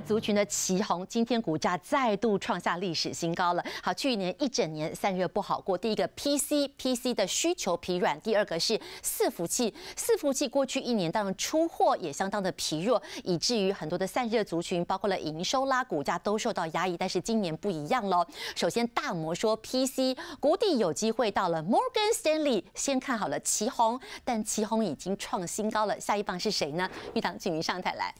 族群的旗红，今天股价再度创下历史新高了。好，去年一整年散热不好过，第一个 PC PC 的需求疲软，第二个是四伏器，四伏器过去一年当中出货也相当的疲弱，以至于很多的散热族群，包括了营收啦，股价都受到压抑。但是今年不一样喽，首先大摩说 PC 谷底有机会到了 Morgan Stanley 先看好了旗红，但旗红已经创新高了，下一棒是谁呢？玉堂，请您上台来。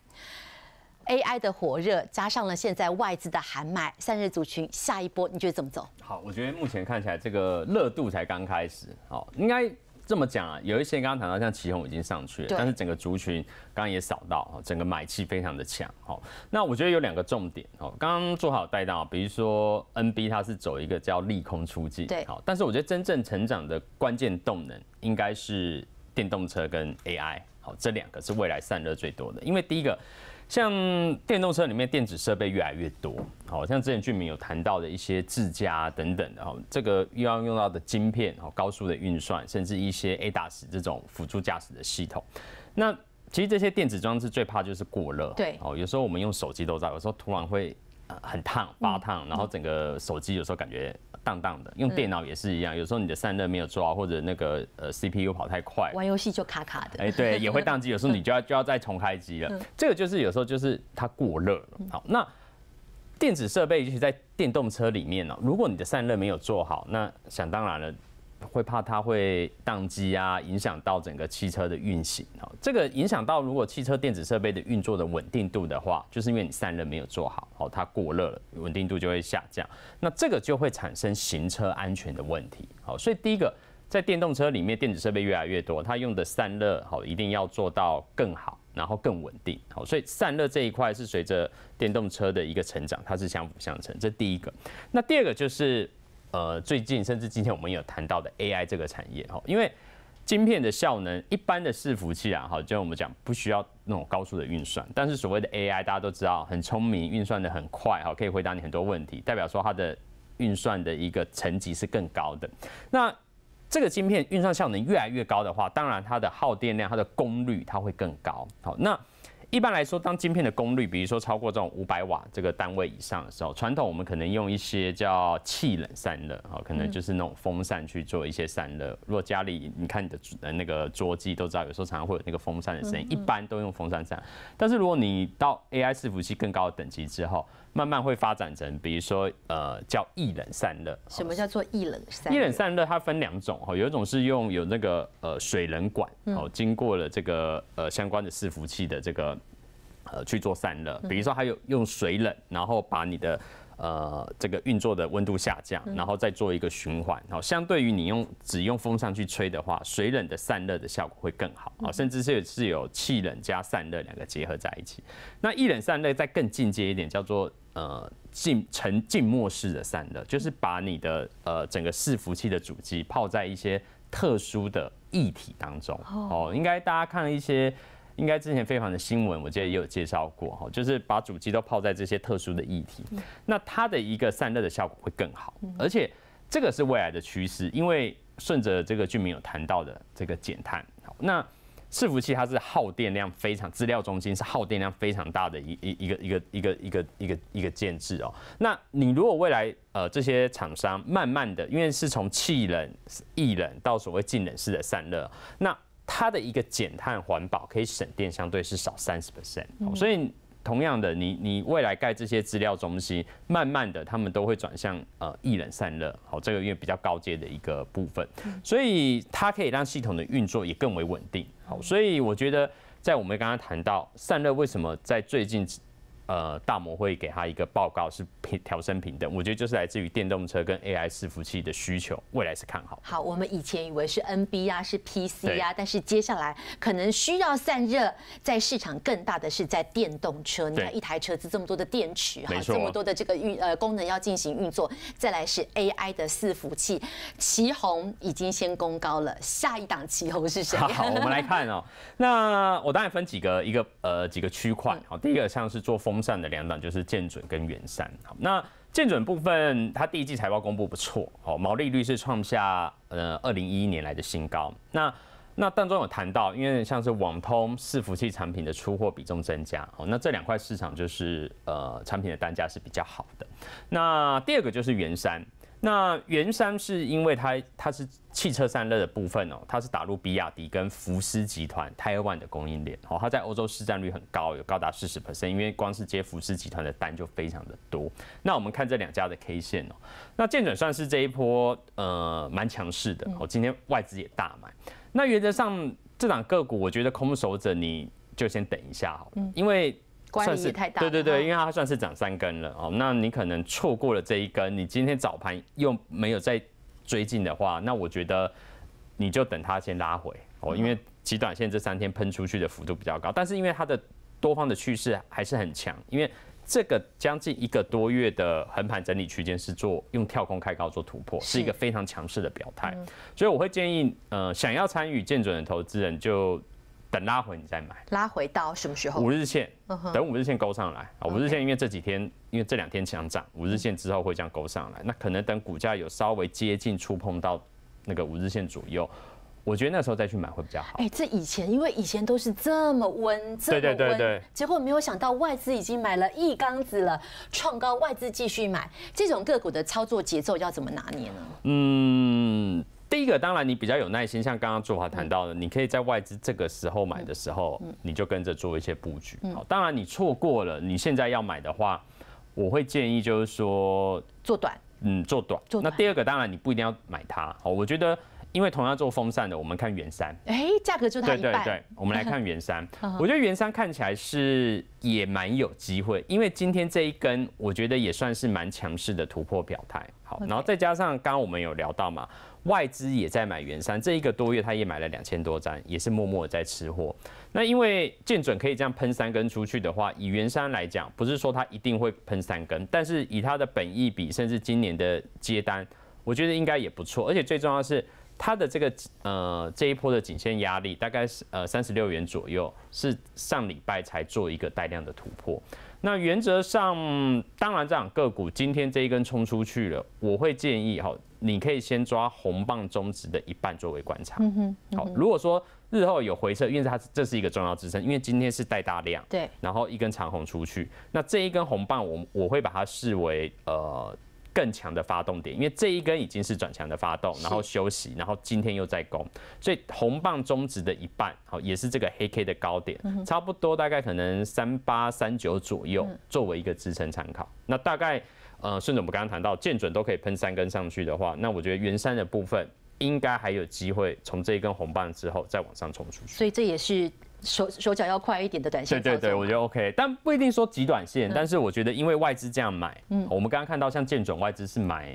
A I 的火热，加上了现在外资的喊买，散热族群下一波你觉得怎么走？好，我觉得目前看起来这个热度才刚开始。好，应该这么讲啊，有一些刚刚谈到像旗红已经上去了，但是整个族群刚刚也扫到，整个买气非常的强。好，那我觉得有两个重点。好，刚刚做好带到，比如说 N B 它是走一个叫利空出境。对。好，但是我觉得真正成长的关键动能应该是电动车跟 A I。好，这两个是未来散热最多的，因为第一个。像电动车里面电子设备越来越多，好像之前俊明有谈到的一些智驾等等的，哦，这个又要用到的晶片，哦，高速的运算，甚至一些 ADAS 这种辅助驾驶的系统。那其实这些电子装置最怕就是过热，对，哦，有时候我们用手机都在，有时候突然会很烫、发烫，然后整个手机有时候感觉。荡荡的，用电脑也是一样，有时候你的散热没有抓，或者那个呃 CPU 跑太快，玩游戏就卡卡的。哎，对，也会宕机，有时候你就要就要再重开机了。这个就是有时候就是它过热了。好，那电子设备，尤其在电动车里面呢，如果你的散热没有做好，那想当然了。会怕它会宕机啊，影响到整个汽车的运行啊。这个影响到如果汽车电子设备的运作的稳定度的话，就是因为你散热没有做好，好它过热了，稳定度就会下降。那这个就会产生行车安全的问题。好，所以第一个，在电动车里面电子设备越来越多，它用的散热好一定要做到更好，然后更稳定。好，所以散热这一块是随着电动车的一个成长，它是相辅相成。这第一个，那第二个就是。呃，最近甚至今天我们有谈到的 AI 这个产业哈，因为晶片的效能，一般的伺服器啊，哈，就像我们讲，不需要那种高速的运算。但是所谓的 AI，大家都知道很聪明，运算的很快哈，可以回答你很多问题，代表说它的运算的一个层级是更高的。那这个晶片运算效能越来越高的话，当然它的耗电量、它的功率它会更高。好，那。一般来说，当晶片的功率，比如说超过这种五百瓦这个单位以上的时候，传统我们可能用一些叫气冷散热，哈，可能就是那种风扇去做一些散热。如果家里你看你的那个桌机，都知道有时候常常会有那个风扇的声音，一般都用风扇散。但是如果你到 AI 伺服器更高的等级之后，慢慢会发展成，比如说呃，叫液冷散热。什么叫做液冷？散？液冷散热它分两种，哈，有一种是用有那个呃水冷管，哦，经过了这个呃相关的伺服器的这个。呃，去做散热，比如说还有用水冷，然后把你的呃这个运作的温度下降，然后再做一个循环。好，相对于你用只用风扇去吹的话，水冷的散热的效果会更好啊，甚至是是有气冷加散热两个结合在一起。那一冷散热再更进阶一点，叫做呃静沉静默式的散热，就是把你的呃整个伺服器的主机泡在一些特殊的液体当中。哦，应该大家看一些。应该之前非常的新闻，我记得也有介绍过哈，就是把主机都泡在这些特殊的液体，那它的一个散热的效果会更好，而且这个是未来的趋势，因为顺着这个俊明有谈到的这个减碳，那伺服器它是耗电量非常，资料中心是耗电量非常大的一一一个一个一个一个一个一个建制哦，那你如果未来呃这些厂商慢慢的，因为是从气冷、液冷到所谓浸冷式的散热，那它的一个减碳环保可以省电，相对是少三十 percent，所以同样的，你你未来盖这些资料中心，慢慢的他们都会转向呃，易冷散热，好，这个因为比较高阶的一个部分，所以它可以让系统的运作也更为稳定。好，所以我觉得在我们刚刚谈到散热，为什么在最近呃大摩会给他一个报告是？调升平等，我觉得就是来自于电动车跟 AI 伺服器的需求，未来是看好。好，我们以前以为是 NB 啊，是 PC 啊，但是接下来可能需要散热，在市场更大的是在电动车。你看一台车子这么多的电池，哈，这么多的这个运呃功能要进行运作，再来是 AI 的伺服器。旗红已经先攻高了，下一档旗红是谁？好，我们来看哦。那我当然分几个，一个呃几个区块好，第一个像是做风扇的两档，就是建准跟远山。那建准部分，它第一季财报公布不错哦，毛利率是创下呃二零一一年来的新高。那那当中有谈到，因为像是网通伺服器产品的出货比重增加哦，那这两块市场就是呃产品的单价是比较好的。那第二个就是元山。那元山是因为它它是汽车散热的部分哦，它是打入比亚迪跟福斯集团台湾的供应链哦，它在欧洲市占率很高，有高达四十 percent，因为光是接福斯集团的单就非常的多。那我们看这两家的 K 线哦，那建准算是这一波呃蛮强势的哦，今天外资也大买。那原则上这档个股，我觉得空手者你就先等一下了，因为。算是太大，对对对，因为它算是涨三根了哦。那你可能错过了这一根，你今天早盘又没有再追进的话，那我觉得你就等它先拉回哦，因为极短线这三天喷出去的幅度比较高，但是因为它的多方的趋势还是很强，因为这个将近一个多月的横盘整理区间是做用跳空开高做突破，是一个非常强势的表态，所以我会建议，呃，想要参与建准的投资人就。等拉回你再买，拉回到什么时候？五日线，等五日线勾上来啊！五日线因为这几天，因为这两天强涨，五日线之后会这样勾上来。那可能等股价有稍微接近、触碰到那个五日线左右，我觉得那时候再去买会比较好。哎，这以前因为以前都是这么温，这么温，结果没有想到外资已经买了一缸子了，创高外资继续买，这种个股的操作节奏要怎么拿捏呢？嗯。第一个当然，你比较有耐心，像刚刚做法谈到的，你可以在外资这个时候买的时候，你就跟着做一些布局。好，当然你错过了，你现在要买的话，我会建议就是说做短，嗯，做短。那第二个当然你不一定要买它。好，我觉得因为同样做风扇的，我们看元山，哎，价格就它一半。对对对，我们来看元山，我觉得元山看起来是也蛮有机会，因为今天这一根我觉得也算是蛮强势的突破表态。好，然后再加上刚刚我们有聊到嘛。外资也在买元山，这一个多月他也买了两千多张，也是默默在吃货。那因为见准可以这样喷三根出去的话，以元山来讲，不是说他一定会喷三根，但是以他的本意比，甚至今年的接单，我觉得应该也不错。而且最重要是他的这个呃这一波的颈线压力，大概是呃三十六元左右，是上礼拜才做一个带量的突破。那原则上，当然这样个股今天这一根冲出去了，我会建议哈，你可以先抓红棒中值的一半作为观察。嗯哼，好，如果说日后有回撤，因为它这是一个重要支撑，因为今天是带大量，对，然后一根长红出去，那这一根红棒，我我会把它视为呃。更强的发动点，因为这一根已经是转强的发动，然后休息，然后今天又在攻，所以红棒中值的一半，好也是这个黑 K 的高点，差不多大概可能三八三九左右作为一个支撑参考。那大概呃，顺着我们刚刚谈到见准都可以喷三根上去的话，那我觉得元山的部分应该还有机会从这一根红棒之后再往上冲出去。所以这也是。手手脚要快一点的短线对对对，我觉得 OK，但不一定说极短线，但是我觉得因为外资这样买，嗯，我们刚刚看到像建总外资是买，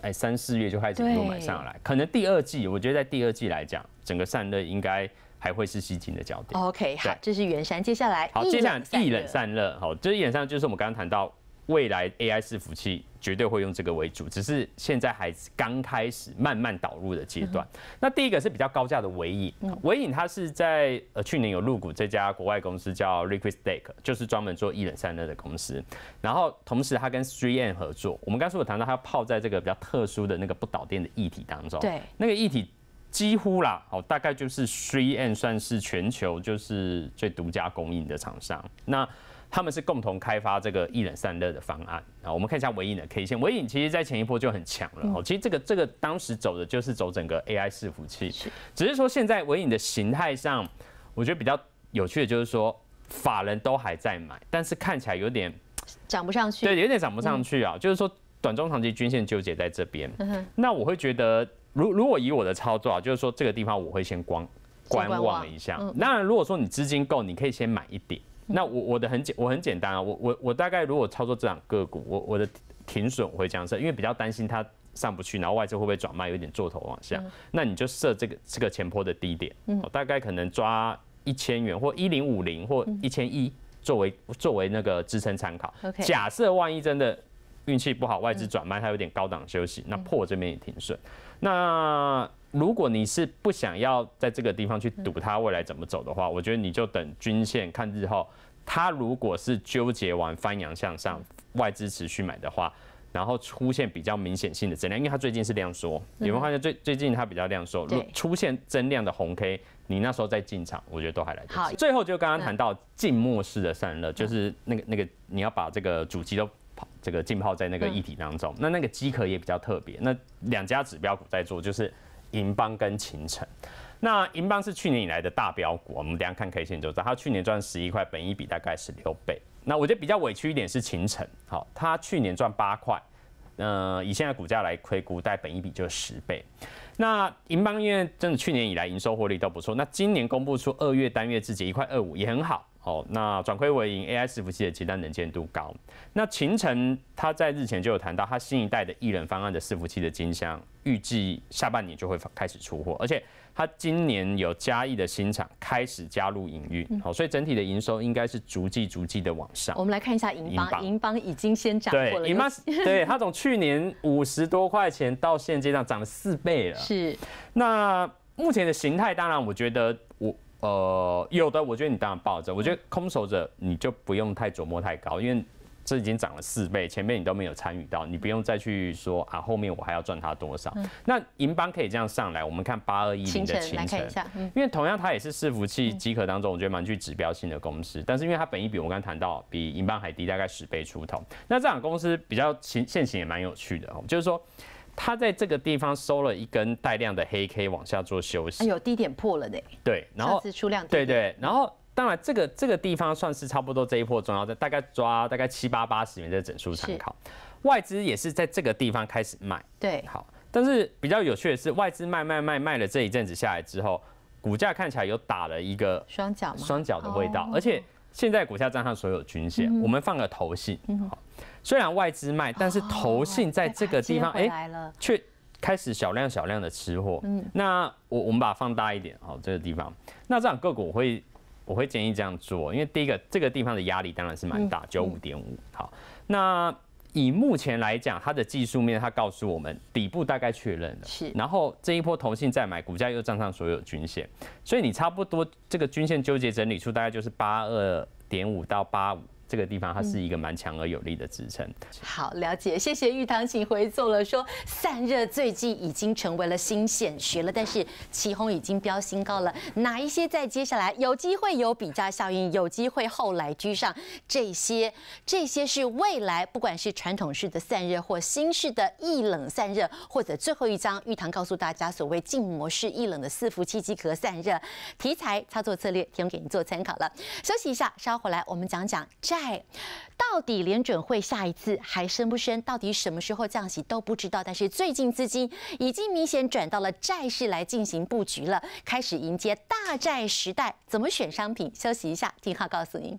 哎，三四月就开始都买上来，可能第二季，我觉得在第二季来讲，整个散热应该还会是吸金的焦点。OK，好，这是元山，接下来。好，接下来一冷散热，好，一冷散热就是我们刚刚谈到。未来 AI 伺服器绝对会用这个为主，只是现在还刚开始慢慢导入的阶段。那第一个是比较高价的伟影，尾影它是在去年有入股这家国外公司叫 r e q u e s t a k 就是专门做一冷三热的公司。然后同时它跟 Three N 合作，我们刚才有谈到它泡在这个比较特殊的那个不导电的液体当中。对，那个液体几乎啦，哦，大概就是 Three N 算是全球就是最独家供应的厂商。那他们是共同开发这个一冷散热的方案啊。我们看一下维影的 K 线，维影其实在前一波就很强了。哦，其实这个这个当时走的就是走整个 AI 伺服器，只是说现在维影的形态上，我觉得比较有趣的，就是说法人都还在买，但是看起来有点涨不上去，对，有点涨不上去啊。就是说短中长期均线纠结在这边，那我会觉得，如如果以我的操作啊，就是说这个地方我会先观观望一下。然，如果说你资金够，你可以先买一点。那我我的很简我很简单啊，我我我大概如果操作这两个股，我我的停损会这样设，因为比较担心它上不去，然后外资会不会转卖，有点做头往下，那你就设这个这个前坡的低点，大概可能抓一千元或一零五零或一千一作为作为那个支撑参考。假设万一真的运气不好，外资转卖它有点高档休息，那破这边也停损。那如果你是不想要在这个地方去赌它未来怎么走的话，我觉得你就等均线看日后，它如果是纠结完翻阳向上，外资持续买的话，然后出现比较明显性的增量，因为它最近是量缩，有没有发现最最近它比较量缩？如出现增量的红 K，你那时候再进场，我觉得都还来得及。好，最后就刚刚谈到静默式的散热，就是那个那个你要把这个主机都这个浸泡在那个液体当中，那那个机壳也比较特别，那两家指标股在做就是。银邦跟秦城，那银邦是去年以来的大标股，我们等下看 K 线就知道，它去年赚十一块，本一比大概是六倍。那我觉得比较委屈一点是秦城，好，它去年赚八块，呃，以现在股价来亏估，带本一比就是十倍。那银邦因为真的去年以来营收获利都不错，那今年公布出二月单月自己一块二五也很好。哦，那转亏为盈，AI 伺服器的接单能见度高。那秦晨他在日前就有谈到，他新一代的艺人方案的伺服器的金箱，预计下半年就会开始出货，而且他今年有嘉义的新厂开始加入营运，好，所以整体的营收应该是逐季逐季的往上。我们来看一下银邦，银邦已经先涨过了。对，银邦，对他从去年五十多块钱到现阶段涨了四倍了。是。那目前的形态，当然我觉得我。呃，有的，我觉得你当然抱着。我觉得空手者你就不用太琢磨太高，因为这已经涨了四倍，前面你都没有参与到，你不用再去说啊，后面我还要赚它多少。那银邦可以这样上来，我们看八二一零的清晨，因为同样它也是伺服器机壳当中，我觉得蛮具指标性的公司。但是因为它本益比我刚谈到比银邦还低，大概十倍出头。那这两公司比较情现行也蛮有趣的，就是说。他在这个地方收了一根带量的黑 K，往下做休息。哎呦，低点破了呢。对，然后出量。对对，然后当然这个这个地方算是差不多这一波重要，大概抓大概七八八十元的整数参考。外资也是在这个地方开始卖。对，好，但是比较有趣的是，外资卖卖卖卖了这一阵子下来之后，股价看起来有打了一个双脚吗？双脚的味道，而且。现在股价站上所有均线，我们放个头信。好，虽然外资卖，但是头信在这个地方，哎，来了，却开始小量小量的吃货。嗯，那我我们把它放大一点，好，这个地方。那这样个股我会我会建议这样做，因为第一个这个地方的压力当然是蛮大，九五点五。好，那。以目前来讲，它的技术面它告诉我们底部大概确认了，是。然后这一波同性再买，股价又站上所有均线，所以你差不多这个均线纠结整理出大概就是八二点五到八五。这个地方它是一个蛮强而有力的支撑。好，了解，谢谢玉堂，请回座了。说散热最近已经成为了新线学了，但是奇红已经飙新高了，哪一些在接下来有机会有比价效应，有机会后来居上？这些这些是未来，不管是传统式的散热或新式的易冷散热，或者最后一张玉堂告诉大家，所谓静模式易冷的伺服器机壳散热题材操作策略，提供给您做参考了。休息一下，稍后来我们讲讲战。债到底联准会下一次还升不升？到底什么时候降息都不知道。但是最近资金已经明显转到了债市来进行布局了，开始迎接大债时代。怎么选商品？休息一下，丁浩告诉您。